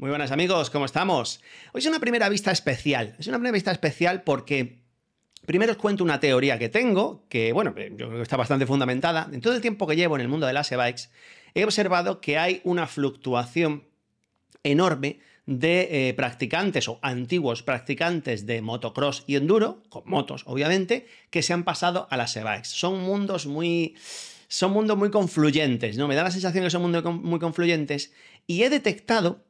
Muy buenas amigos, ¿cómo estamos? Hoy es una primera vista especial. Es una primera vista especial porque primero os cuento una teoría que tengo, que bueno, eh, yo creo que está bastante fundamentada. En todo el tiempo que llevo en el mundo de las e he observado que hay una fluctuación enorme de eh, practicantes o antiguos practicantes de motocross y enduro, con motos obviamente, que se han pasado a las e Son mundos muy son mundos muy confluyentes, ¿no? Me da la sensación que son mundos muy confluyentes y he detectado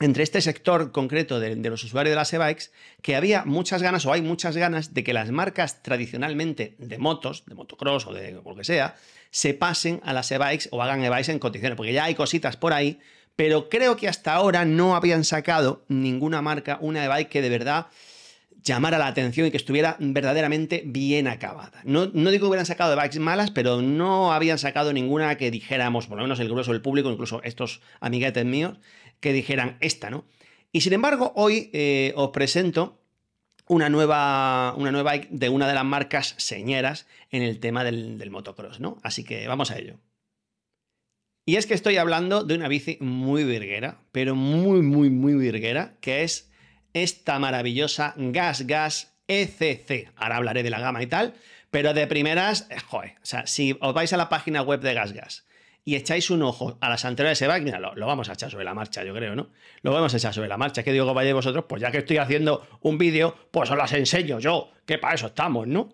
entre este sector concreto de, los usuarios de las e-bikes, que había muchas ganas o hay muchas ganas de que las marcas tradicionalmente de motos, de motocross o de lo que sea, se pasen a las e-bikes o hagan e-bikes en condiciones, porque ya hay cositas por ahí, pero creo que hasta ahora no habían sacado ninguna marca una e-bike que de verdad llamara la atención y que estuviera verdaderamente bien acabada. No, digo que hubieran sacado de bikes malas, pero no habían sacado ninguna que dijéramos, por lo menos el grueso del público, incluso estos amiguetes míos, que dijeran esta, ¿no? Y sin embargo, hoy eh, os presento una nueva, una nueva bike de una de las marcas señeras en el tema del, del motocross, ¿no? Así que vamos a ello. Y es que estoy hablando de una bici muy virguera, pero muy, muy, muy virguera, que es esta maravillosa Gas Gas ECC. Ahora hablaré de la gama y tal, pero de primeras, eh, joder, o sea, si os vais a la página web de Gas Gas y echáis un ojo a las anteriores de mira, lo, vamos a echar sobre la marcha, yo creo, ¿no? Lo vamos a echar sobre la marcha. Es que digo, vaya vosotros, pues ya que estoy haciendo un vídeo, pues os las enseño yo, que para eso estamos, ¿no?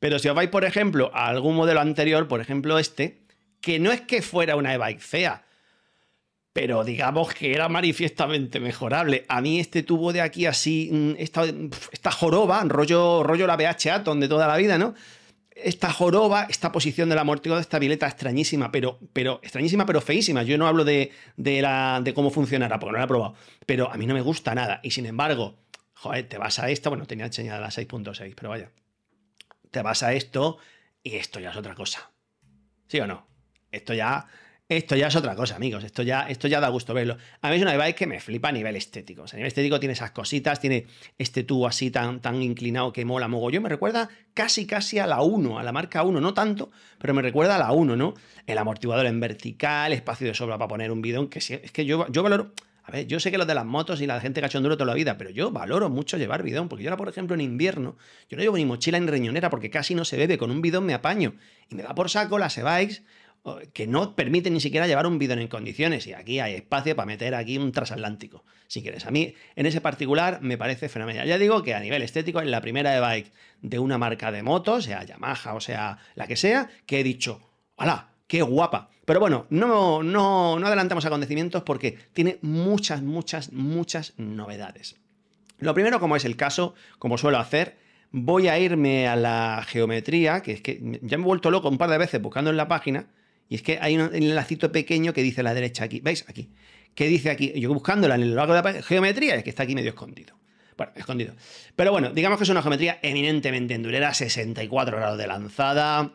Pero si os vais, por ejemplo, a algún modelo anterior, por ejemplo este, que no es que fuera una e-bike fea, pero digamos que era manifiestamente mejorable. A mí este tubo de aquí así, mm, esta, joroba, rollo, rollo la BH donde toda la vida, ¿no? Esta joroba, esta posición del amortiguador, esta vileta extrañísima, pero, pero extrañísima, pero feísima. Yo no hablo de, de cómo funcionará, porque no la he probado. Pero a mí no me gusta nada. Y sin embargo, joder, te vas a esta, bueno, tenía enseñada la 6.6, pero vaya. Te vas a esto y esto ya es otra cosa. ¿Sí o no? Esto ya esto ya es otra cosa, amigos. Esto ya, esto ya da gusto verlo. A mí es una e-bike que me flipa a nivel estético. O sea, a nivel estético tiene esas cositas, tiene este tubo así tan, tan inclinado que mola yo Me recuerda casi, casi a la 1, a la marca 1. No tanto, pero me recuerda a la 1, ¿no? El amortiguador en vertical, espacio de sobra para poner un bidón. Que es que yo, yo valoro... A ver, yo sé que los de las motos y la gente cachonduro toda la vida, pero yo valoro mucho llevar bidón, porque yo ahora, por ejemplo, en invierno, yo no llevo ni mochila en riñonera porque casi no se bebe, con un bidón me apaño. Y me da por saco la e-bikes que no permite ni siquiera llevar un bidón en condiciones. Y aquí hay espacio para meter aquí un transatlántico, si quieres. A mí, en ese particular, me parece fenomenal. Ya digo que a nivel estético es la primera de bike de una marca de motos, sea Yamaha o sea la que sea, que he dicho, ¡hala! ¡Qué guapa! Pero bueno, no, no, no adelantamos acontecimientos porque tiene muchas, muchas, muchas novedades. Lo primero, como es el caso, como suelo hacer, voy a irme a la geometría, que es que ya me he vuelto loco un par de veces buscando en la página, y es que hay un enlacito pequeño que dice a la derecha aquí. ¿Veis? Aquí. ¿Qué dice aquí? Yo buscándola en el largo de la geometría, es que está aquí medio escondido. Bueno, escondido. Pero bueno, digamos que es una geometría eminentemente endurera, 64 grados de lanzada,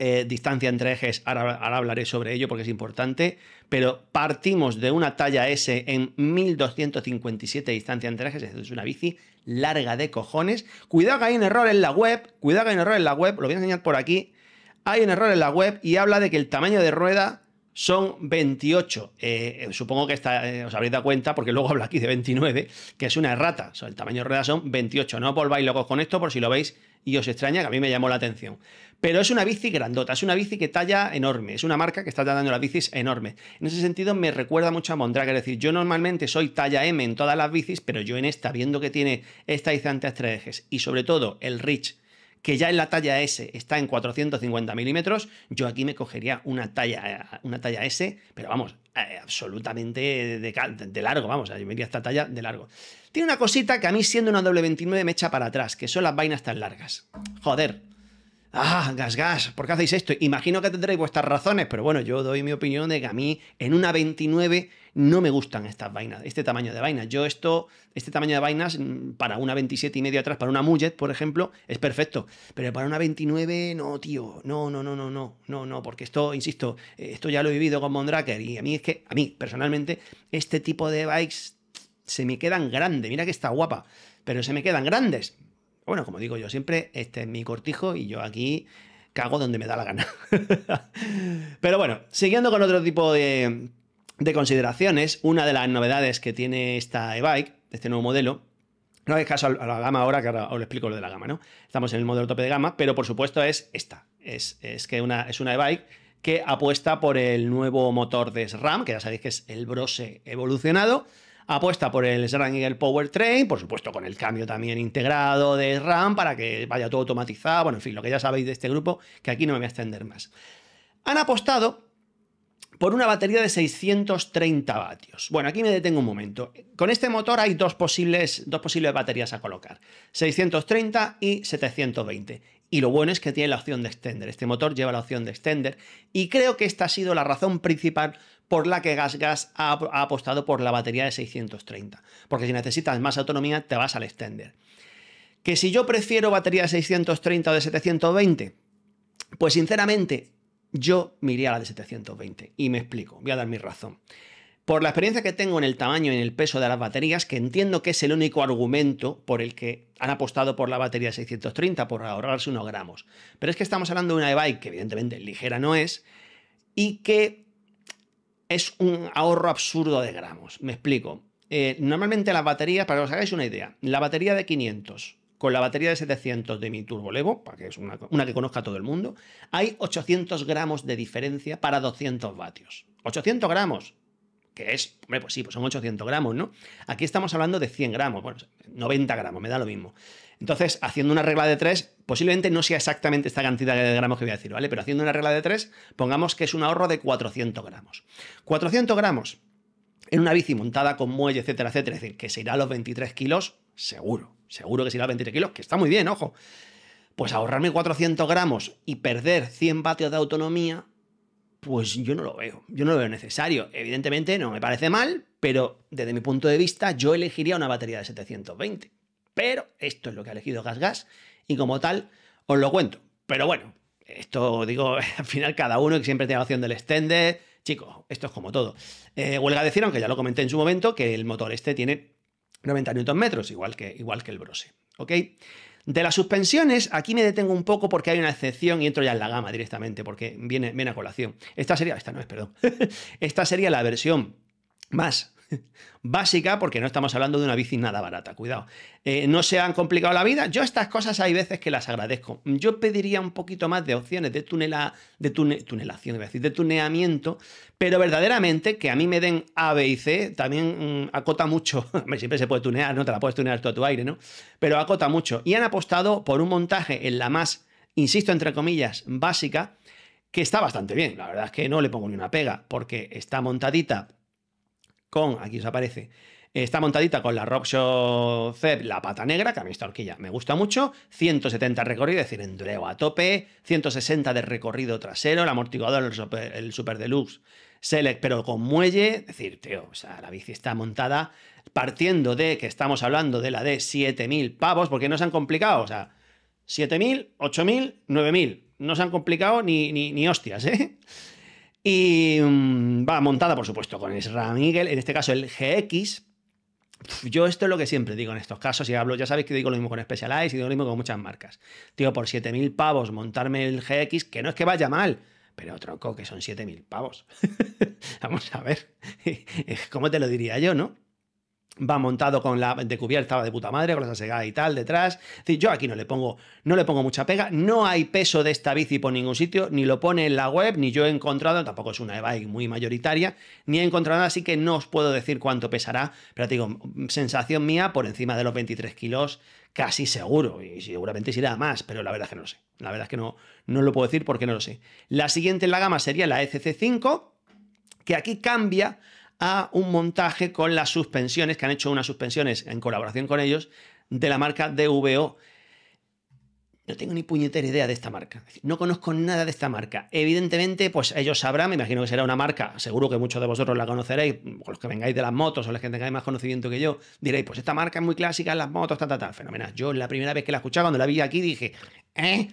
eh, distancia entre ejes, ahora, hablaré sobre ello porque es importante, pero partimos de una talla S en 1257 distancia entre ejes, es una bici larga de cojones. Cuidado que hay un error en la web, cuidado que hay un error en la web, lo voy a enseñar por aquí, hay un error en la web y habla de que el tamaño de rueda son 28. Eh, eh, supongo que eh, os habréis dado cuenta, porque luego habla aquí de 29, que es una errata. O el tamaño de rueda son 28. No volváis locos con esto por si lo veis y os extraña, que a mí me llamó la atención. Pero es una bici grandota, es una bici que talla enorme, es una marca que está tratando las bicis enorme. En ese sentido me recuerda mucho a Mondraker. es decir, yo normalmente soy talla M en todas las bicis, pero yo en esta, viendo que tiene esta distancia tres ejes y sobre todo el Rich que ya en la talla S está en 450 milímetros, yo aquí me cogería una talla, una talla S, pero vamos, eh, absolutamente de, largo, vamos, yo me iría esta talla de largo. Tiene una cosita que a mí siendo una w 29 me echa para atrás, que son las vainas tan largas. Joder, Ah, gas, gas, ¿por qué hacéis esto? Imagino que tendréis vuestras razones, pero bueno, yo doy mi opinión de que a mí en una 29 no me gustan estas vainas, este tamaño de vainas. Yo esto, este tamaño de vainas mm, para una 27 y medio atrás, para una Mullet, por ejemplo, es perfecto, pero para una 29 no, tío, no, no, no, no, no, no, no, porque esto, insisto, eh, esto ya lo he vivido con Mondraker y a mí es que, a mí personalmente, este tipo de bikes se me quedan grandes, mira que está guapa, pero se me quedan grandes. Bueno, como digo yo siempre, este es mi cortijo y yo aquí cago donde me da la gana. Pero bueno, siguiendo con otro tipo de, consideraciones, una de las novedades que tiene esta e-bike, este nuevo modelo, no hagáis caso a la gama ahora, que ahora os lo explico lo de la gama, ¿no? Estamos en el modelo tope de gama, pero por supuesto es esta. Es, que una, es una e-bike que apuesta por el nuevo motor de SRAM, que ya sabéis que es el Brose evolucionado, apuesta por el SRAM y el Powertrain, por supuesto con el cambio también integrado de RAM para que vaya todo automatizado, bueno, en fin, lo que ya sabéis de este grupo, que aquí no me voy a extender más. Han apostado por una batería de 630 vatios. Bueno, aquí me detengo un momento. Con este motor hay dos posibles, dos posibles baterías a colocar, 630 y 720. Y lo bueno es que tiene la opción de extender. Este motor lleva la opción de extender y creo que esta ha sido la razón principal por la que GasGas Gas ha, apostado por la batería de 630. Porque si necesitas más autonomía, te vas al extender. Que si yo prefiero batería de 630 o de 720, pues sinceramente yo miraría a la de 720. Y me explico, voy a dar mi razón. Por la experiencia que tengo en el tamaño y en el peso de las baterías, que entiendo que es el único argumento por el que han apostado por la batería de 630, por ahorrarse unos gramos. Pero es que estamos hablando de una e-bike que evidentemente ligera no es, y que es un ahorro absurdo de gramos. Me explico. Eh, normalmente las baterías, para que os hagáis una idea, la batería de 500 con la batería de 700 de mi Turbolevo, para que es una, que conozca todo el mundo, hay 800 gramos de diferencia para 200 vatios. 800 gramos, que es, hombre, pues sí, pues son 800 gramos, ¿no? Aquí estamos hablando de 100 gramos, bueno, 90 pues gramos, me da lo mismo. Entonces, haciendo una regla de tres, posiblemente no sea exactamente esta cantidad de gramos que voy a decir, ¿vale? Pero haciendo una regla de tres, pongamos que es un ahorro de 400 gramos. 400 gramos en una bici montada con muelle, etcétera, etcétera, es decir, que se irá a los 23 kilos, seguro, seguro que se irá a los 23 kilos, que está muy bien, ojo. Pues ahorrarme 400 gramos y perder 100 vatios de autonomía, pues yo no lo veo, yo no lo veo necesario. Evidentemente no me parece mal, pero desde mi punto de vista yo elegiría una batería de 720. Pero esto es lo que ha elegido GasGas y como tal os lo cuento. Pero bueno, esto digo, al final cada uno que siempre tiene la opción del extender. Chicos, esto es como todo. Eh, huelga decir, aunque ya lo comenté en su momento, que el motor este tiene 90 Nm, igual que, igual que el Brose. ¿Ok? De las suspensiones, aquí me detengo un poco porque hay una excepción y entro ya en la gama directamente, porque viene, viene a colación. Esta sería, esta no es, perdón. esta sería la versión más básica, porque no estamos hablando de una bici nada barata, cuidado. Eh, no se han complicado la vida. Yo estas cosas hay veces que las agradezco. Yo pediría un poquito más de opciones de, tunela, de tunelación, decir, de tuneamiento, pero verdaderamente que a mí me den A, B y C también mm, acota mucho. Siempre se puede tunear, no te la puedes tunear todo a tu aire, ¿no? Pero acota mucho. Y han apostado por un montaje en la más, insisto, entre comillas, básica, que está bastante bien. La verdad es que no le pongo ni una pega, porque está montadita con, aquí os aparece, Está montadita con la Rockshow Zeb, la pata negra, que a mí esta horquilla me gusta mucho. 170 recorrido, es decir, endureo a tope. 160 de recorrido trasero, el amortiguador, el super, deluxe Select, pero con muelle. Es decir, tío, o sea, la bici está montada partiendo de que estamos hablando de la de 7000 pavos, porque no se han complicado, o sea, 7000, 8000, 9000. No se han complicado ni, ni, ni hostias, ¿eh? Y mm, va montada, por supuesto, con Isra Miguel, en este caso el GX. Yo esto es lo que siempre digo en estos casos y hablo, ya sabéis que digo lo mismo con Specialized y digo lo mismo con muchas marcas. Tío, por 7.000 pavos montarme el GX, que no es que vaya mal, pero tronco, que son 7.000 pavos. Vamos a ver, ¿cómo te lo diría yo, no? va montado con la de cubierta de puta madre, con la sasegada y tal detrás. Es yo aquí no le pongo, no le pongo mucha pega. No hay peso de esta bici por ningún sitio, ni lo pone en la web, ni yo he encontrado, tampoco es una e muy mayoritaria, ni he encontrado así que no os puedo decir cuánto pesará, pero digo, sensación mía por encima de los 23 kilos, casi seguro, y seguramente será más, pero la verdad es que no sé. La verdad es que no, no lo puedo decir porque no lo sé. La siguiente en la gama sería la sc 5 que aquí cambia a un montaje con las suspensiones, que han hecho unas suspensiones en colaboración con ellos, de la marca DVO no tengo ni puñetera idea de esta marca. No conozco nada de esta marca. Evidentemente, pues ellos sabrán, me imagino que será una marca, seguro que muchos de vosotros la conoceréis, o los que vengáis de las motos o los que tengáis más conocimiento que yo, diréis, pues esta marca es muy clásica en las motos, tal, tal, tal. Fenomenal. Yo la primera vez que la escuchaba, cuando la vi aquí, dije, ¿eh?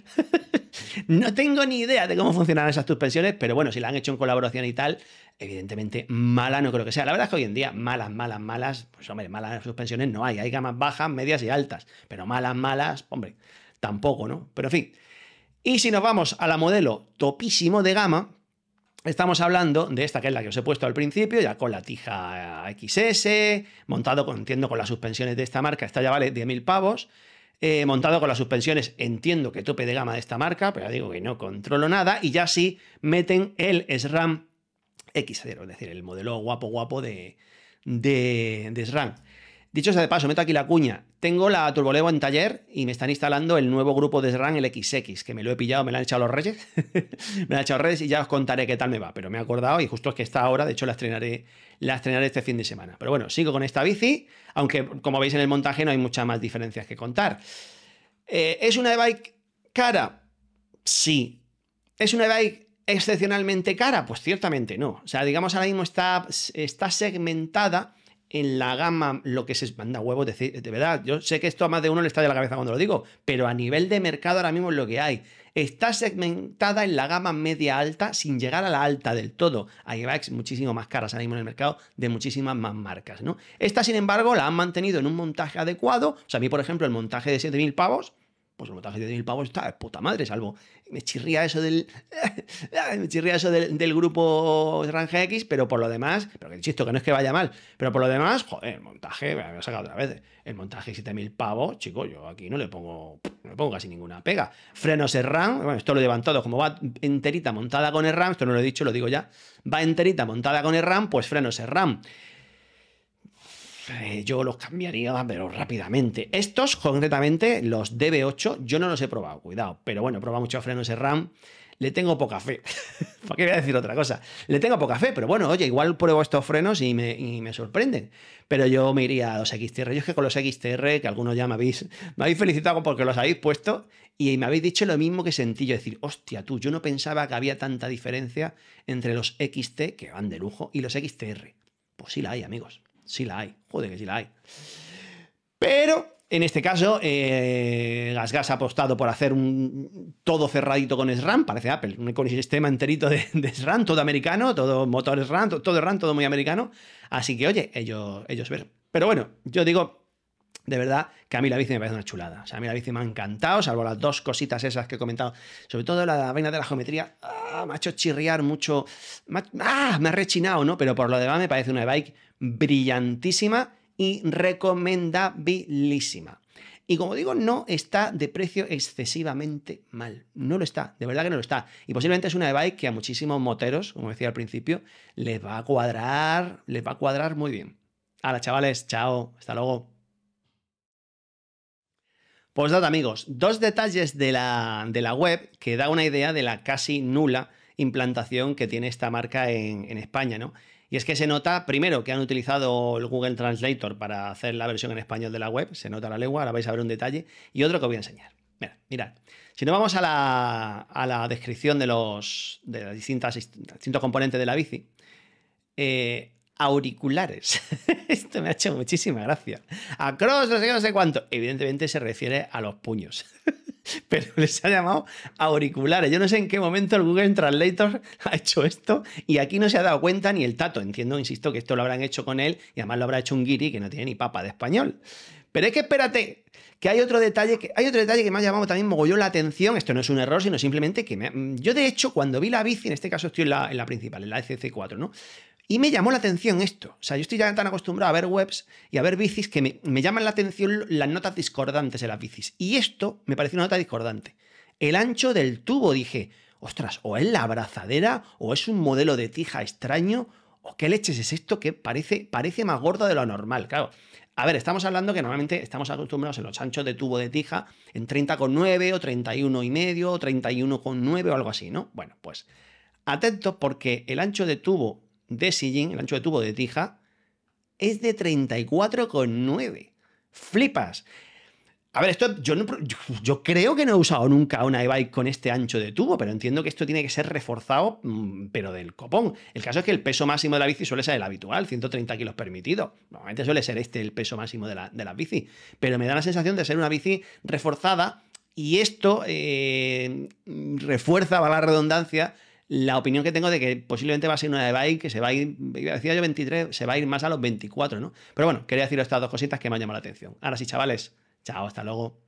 no tengo ni idea de cómo funcionan esas suspensiones, pero bueno, si la han hecho en colaboración y tal, evidentemente mala no creo que sea. La verdad es que hoy en día malas, malas, malas, pues hombre, malas suspensiones no hay. Hay gamas bajas, medias y altas, pero malas, malas, hombre tampoco, ¿no? Pero en fin. Y si nos vamos a la modelo topísimo de gama, Estamos hablando de esta que es la que os he puesto al principio, ya con la tija XS, montado, con, entiendo, con las suspensiones de esta marca, esta ya vale 10.000 pavos, eh, montado con las suspensiones, entiendo que tope de gama de esta marca, pero ya digo que no controlo nada, y ya sí meten el SRAM X0, es decir, el modelo guapo guapo de, de, de SRAM. Dicho sea de paso, meto aquí la cuña. Tengo la Turboleo en taller y me están instalando el nuevo grupo de SRAM, el XX, que me lo he pillado, me lo han echado los reyes. me lo han echado los reyes y ya os contaré qué tal me va. Pero me he acordado y justo es que está ahora, de hecho la estrenaré, la estrenaré este fin de semana. Pero bueno, sigo con esta bici, aunque como veis en el montaje no hay muchas más diferencias que contar. Eh, ¿Es una e-bike cara? Sí. ¿Es una e-bike excepcionalmente cara? Pues ciertamente no. O sea, digamos ahora mismo está, está segmentada en la gama lo que se manda huevos, de, de verdad. Yo sé que esto a más de uno le está de la cabeza cuando lo digo, pero a nivel de mercado ahora mismo es lo que hay. Está segmentada en la gama media alta sin llegar a la alta del todo. Hay va muchísimo más caras ahora mismo en el mercado de muchísimas más marcas, ¿no? Esta, sin embargo, la han mantenido en un montaje adecuado. O sea, a mí, por ejemplo, el montaje de 7.000 pavos, pues el montaje de 7.000 pavos está de puta madre, salvo. Me chirría eso del. me chirría eso del, grupo Range X, pero por lo demás. Pero que insisto, que no es que vaya mal. Pero por lo demás, joder, el montaje, me lo he sacado otra vez. El montaje de 7.000 pavos, chico, yo aquí no le pongo. No le pongo casi ninguna pega. Frenos RAM. bueno, esto lo he levantado, como va enterita montada con el ram esto no lo he dicho, lo digo ya. Va enterita montada con el ram pues frenos RAM. Eh, yo los cambiaría, pero rápidamente. Estos, concretamente, los DB8, yo no los he probado, cuidado. Pero bueno, he probado muchos frenos de RAM. Le tengo poca fe. ¿por qué voy a decir otra cosa? Le tengo poca fe, pero bueno, oye, igual pruebo estos frenos y me, sorprenden. Pero yo me iría a los XTR. Yo es que con los XTR, que algunos ya me habéis, me habéis felicitado porque los habéis puesto y me habéis dicho lo mismo que sentí yo. Decir, hostia, tú, yo no pensaba que había tanta diferencia entre los XT, que van de lujo, y los XTR. Pues sí la hay, amigos. Sí la hay, joder que si la hay. Pero en este caso, eh, GasGas ha apostado por hacer un todo cerradito con SRAM, parece Apple, un ecosistema enterito de, SRAM, todo americano, todo motor SRAM, todo, todo todo muy americano. Así que, oye, ellos, ellos verán. Pero bueno, yo digo, de verdad que a mí la bici me parece una chulada. O sea, a mí la bici me ha encantado, salvo las dos cositas esas que he comentado. Sobre todo la vaina de la geometría, ah, me ha hecho chirriar mucho. Me ha, ah, me ha rechinado, ¿no? Pero por lo demás me parece una bike brillantísima y recomendabilísima. Y como digo, no está de precio excesivamente mal. No lo está, de verdad que no lo está. Y posiblemente es una bike que a muchísimos moteros, como decía al principio, les va a cuadrar, les va a cuadrar muy bien. Hala, chavales, chao, hasta luego. Pues nada, amigos, dos detalles de la, web que da una idea de la casi nula implantación que tiene esta marca en, España, ¿no? Y es que se nota, primero, que han utilizado el Google Translator para hacer la versión en español de la web, se nota la lengua, ahora vais a ver un detalle, y otro que os voy a enseñar. Mira, Si nos vamos a la, descripción de los de las distintas, distintos componentes de la bici, eh, auriculares. Esto me ha hecho muchísima gracia. A no sé no sé cuánto. Evidentemente se refiere a los puños. Pero les ha llamado auriculares. Yo no sé en qué momento el Google Translator ha hecho esto y aquí no se ha dado cuenta ni el tato. Entiendo, insisto, que esto lo habrán hecho con él y además lo habrá hecho un guiri que no tiene ni papa de español. Pero es que espérate, que hay otro detalle que hay otro detalle que me ha llamado también mogollón la atención. Esto no es un error, sino simplemente que yo de hecho cuando vi la bici, en este caso estoy en la, principal, en la sc 4 ¿no? Y me llamó la atención esto. O sea, yo estoy ya tan acostumbrado a ver webs y a ver bicis que me, llaman la atención las notas discordantes de las bicis. Y esto me pareció una nota discordante. El ancho del tubo, dije, ostras, o es la abrazadera, o es un modelo de tija extraño, o qué leches es esto que parece, parece más gordo de lo normal, claro. A ver, estamos hablando que normalmente estamos acostumbrados en los anchos de tubo de tija en 30,9 o 31,5 o 31,9 o algo así, ¿no? Bueno, pues atentos porque el ancho de tubo de sillín, el ancho de tubo de tija, es de 34,9. Flipas. A ver, esto yo, creo que no he usado nunca una e-bike con este ancho de tubo, pero entiendo que esto tiene que ser reforzado, mm, pero del copón. El caso es que el peso máximo de la bici suele ser el habitual, 130 kilos permitido. Normalmente suele ser este el peso máximo de, la, de la bici, pero me da la sensación de ser una bici reforzada y esto eh, refuerza, va la redundancia, la opinión que tengo de que posiblemente va a ser una de Bike que se va a ir, decía yo 23, se va a ir más a los 24, ¿no? Pero bueno, quería deciros estas dos cositas que me han llamado la atención. Ahora sí, chavales, chao, hasta luego.